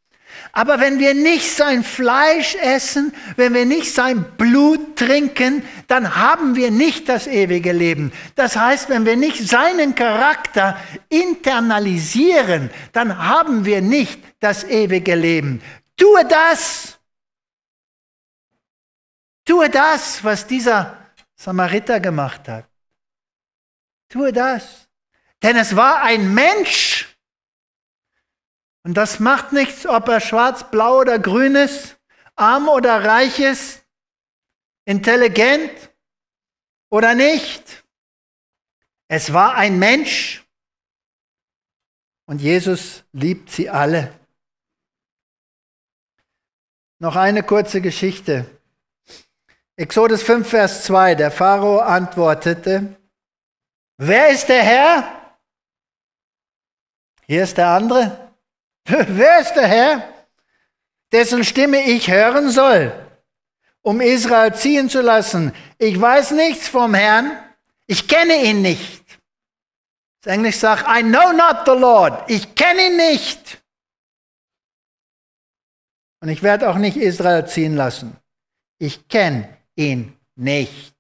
Aber wenn wir nicht sein Fleisch essen, wenn wir nicht sein Blut trinken, dann haben wir nicht das ewige Leben. Das heißt, wenn wir nicht seinen Charakter internalisieren, dann haben wir nicht das ewige Leben. Tue das! Tue das, was dieser Samariter gemacht hat. Tue das. Denn es war ein Mensch. Und das macht nichts, ob er schwarz, blau oder grün ist, arm oder reich ist, intelligent oder nicht. Es war ein Mensch. Und Jesus liebt sie alle. Noch eine kurze Geschichte. Exodus 5, Vers 2. Der Pharao antwortete, wer ist der Herr? Hier ist der andere. Wer ist der Herr, dessen Stimme ich hören soll, um Israel ziehen zu lassen? Ich weiß nichts vom Herrn, ich kenne ihn nicht. Das Englisch sagt, I know not the Lord, ich kenne ihn nicht. Und ich werde auch nicht Israel ziehen lassen. Ich kenne ihn nicht.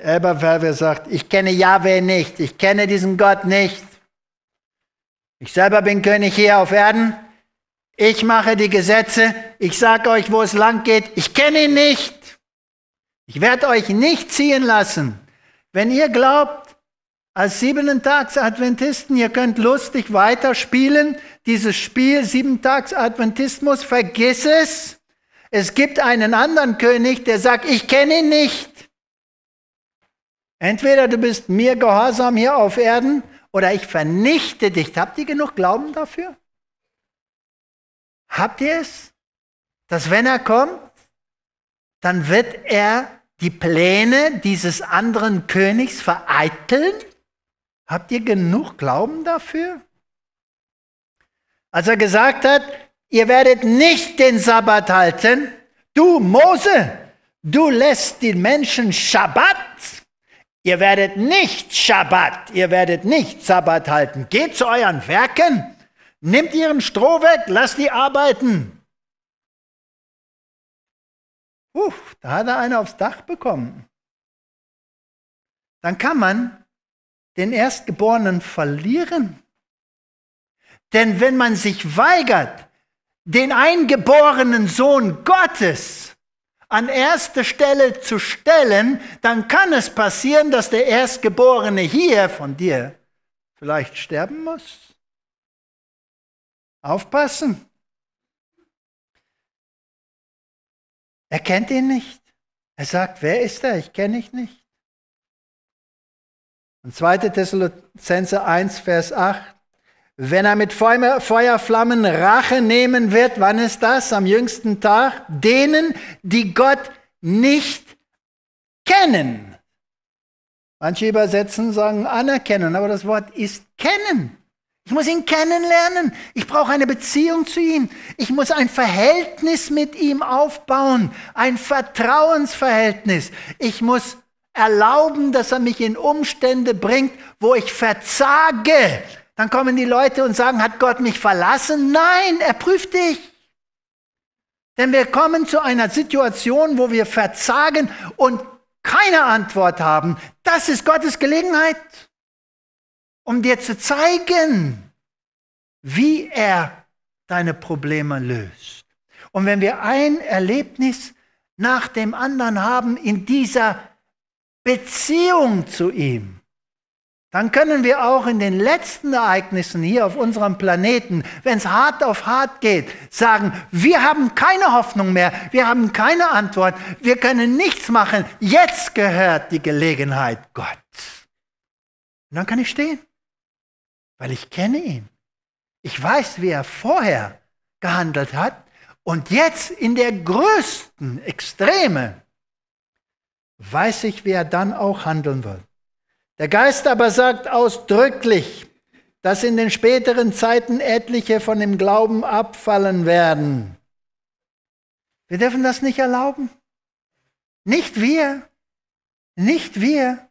Elberfelwer sagt, ich kenne Yahweh nicht, ich kenne diesen Gott nicht. Ich selber bin König hier auf Erden. Ich mache die Gesetze. Ich sage euch, wo es lang geht. Ich kenne ihn nicht. Ich werde euch nicht ziehen lassen. Wenn ihr glaubt, als Siebentags-Adventisten, ihr könnt lustig weiterspielen, dieses Spiel Siebentags-Adventismus, vergiss es. Es gibt einen anderen König, der sagt, ich kenne ihn nicht. Entweder du bist mir gehorsam hier auf Erden oder ich vernichte dich. Habt ihr genug Glauben dafür? Habt ihr es? Dass wenn er kommt, dann wird er die Pläne dieses anderen Königs vereiteln? Habt ihr genug Glauben dafür? Als er gesagt hat, ihr werdet nicht den Sabbat halten, du Mose, du lässt den Menschen Schabbat Ihr werdet nicht Schabbat, ihr werdet nicht Sabbat halten. Geht zu euren Werken, nehmt ihren Stroh weg, lasst die arbeiten. Uff, da hat er einen aufs Dach bekommen. Dann kann man den Erstgeborenen verlieren. Denn wenn man sich weigert, den eingeborenen Sohn Gottes an erste Stelle zu stellen, dann kann es passieren, dass der Erstgeborene hier von dir vielleicht sterben muss. Aufpassen. Er kennt ihn nicht. Er sagt, wer ist er? Ich kenne ihn nicht. Und 2. Thessalonicenser 1, Vers 8. Wenn er mit Feuerflammen Rache nehmen wird, wann ist das? Am jüngsten Tag? Denen, die Gott nicht kennen. Manche übersetzen sagen anerkennen, aber das Wort ist kennen. Ich muss ihn kennenlernen. Ich brauche eine Beziehung zu ihm. Ich muss ein Verhältnis mit ihm aufbauen, ein Vertrauensverhältnis. Ich muss erlauben, dass er mich in Umstände bringt, wo ich verzage, dann kommen die Leute und sagen, hat Gott mich verlassen? Nein, er prüft dich. Denn wir kommen zu einer Situation, wo wir verzagen und keine Antwort haben. Das ist Gottes Gelegenheit, um dir zu zeigen, wie er deine Probleme löst. Und wenn wir ein Erlebnis nach dem anderen haben in dieser Beziehung zu ihm, dann können wir auch in den letzten Ereignissen hier auf unserem Planeten, wenn es hart auf hart geht, sagen, wir haben keine Hoffnung mehr, wir haben keine Antwort, wir können nichts machen, jetzt gehört die Gelegenheit Gott. Und dann kann ich stehen, weil ich kenne ihn. Ich weiß, wie er vorher gehandelt hat und jetzt in der größten Extreme weiß ich, wie er dann auch handeln wird. Der Geist aber sagt ausdrücklich, dass in den späteren Zeiten etliche von dem Glauben abfallen werden. Wir dürfen das nicht erlauben. Nicht wir. Nicht wir.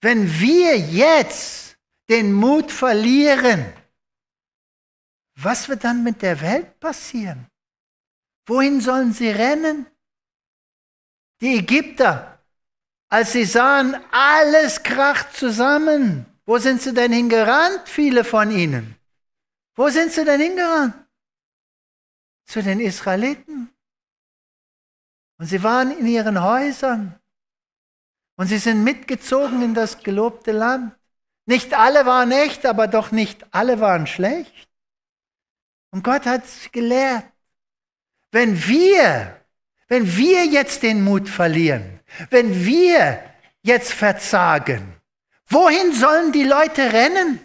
Wenn wir jetzt den Mut verlieren, was wird dann mit der Welt passieren? Wohin sollen sie rennen? Die Ägypter, als sie sahen, alles kracht zusammen. Wo sind sie denn hingerannt, viele von ihnen? Wo sind sie denn hingerannt? Zu den Israeliten. Und sie waren in ihren Häusern. Und sie sind mitgezogen in das gelobte Land. Nicht alle waren echt, aber doch nicht alle waren schlecht. Und Gott hat es gelehrt. Wenn wir, wenn wir jetzt den Mut verlieren, wenn wir jetzt verzagen, wohin sollen die Leute rennen?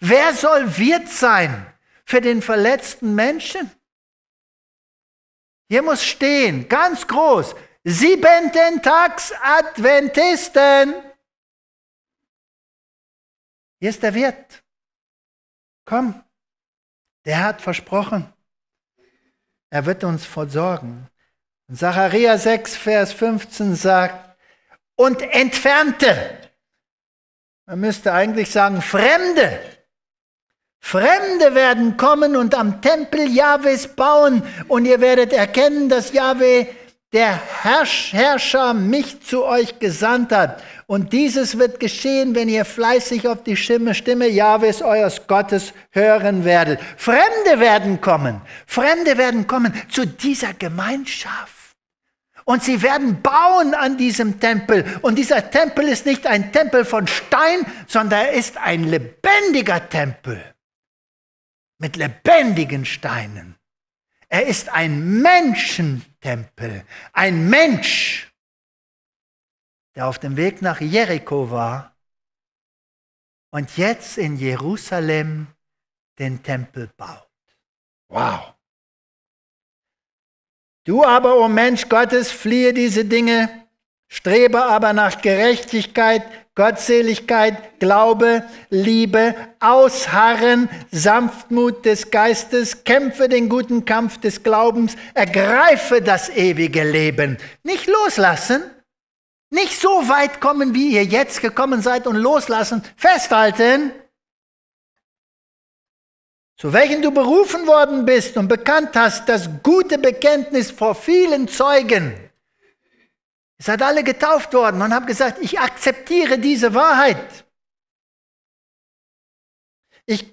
Wer soll Wirt sein für den verletzten Menschen? Hier muss stehen, ganz groß, siebenten Tags Adventisten. Hier ist der Wirt. Komm, der hat versprochen, er wird uns versorgen. Zachariah 6, Vers 15 sagt, und Entfernte. Man müsste eigentlich sagen, Fremde. Fremde werden kommen und am Tempel Jahwes bauen und ihr werdet erkennen, dass Jahwe der Herrsch, Herrscher mich zu euch gesandt hat. Und dieses wird geschehen, wenn ihr fleißig auf die Stimme, Stimme Jahwes, eures Gottes, hören werdet. Fremde werden kommen. Fremde werden kommen zu dieser Gemeinschaft. Und sie werden bauen an diesem Tempel. Und dieser Tempel ist nicht ein Tempel von Stein, sondern er ist ein lebendiger Tempel mit lebendigen Steinen. Er ist ein Menschentempel, ein Mensch, der auf dem Weg nach Jericho war und jetzt in Jerusalem den Tempel baut. Wow! Du aber, o oh Mensch Gottes, fliehe diese Dinge, strebe aber nach Gerechtigkeit, Gottseligkeit, Glaube, Liebe, Ausharren, Sanftmut des Geistes, kämpfe den guten Kampf des Glaubens, ergreife das ewige Leben. Nicht loslassen, nicht so weit kommen, wie ihr jetzt gekommen seid und loslassen, festhalten zu welchen du berufen worden bist und bekannt hast, das gute Bekenntnis vor vielen Zeugen. Es seid alle getauft worden und haben gesagt, ich akzeptiere diese Wahrheit. Ich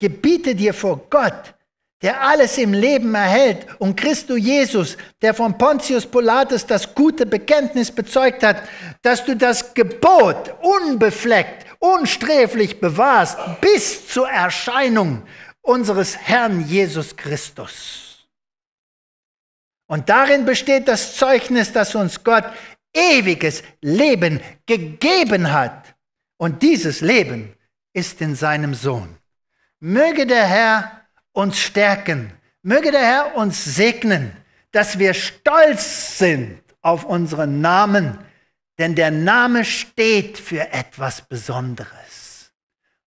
gebiete dir vor Gott, der alles im Leben erhält, und Christus Jesus, der von Pontius Pilatus das gute Bekenntnis bezeugt hat, dass du das Gebot unbefleckt, unsträflich bewahrst bis zur Erscheinung unseres Herrn Jesus Christus. Und darin besteht das Zeugnis, dass uns Gott ewiges Leben gegeben hat. Und dieses Leben ist in seinem Sohn. Möge der Herr uns stärken, möge der Herr uns segnen, dass wir stolz sind auf unseren Namen, denn der Name steht für etwas Besonderes.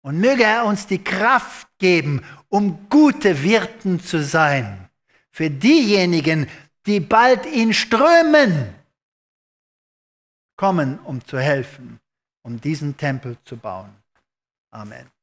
Und möge er uns die Kraft geben, um gute Wirten zu sein für diejenigen, die bald in Strömen kommen, um zu helfen, um diesen Tempel zu bauen. Amen.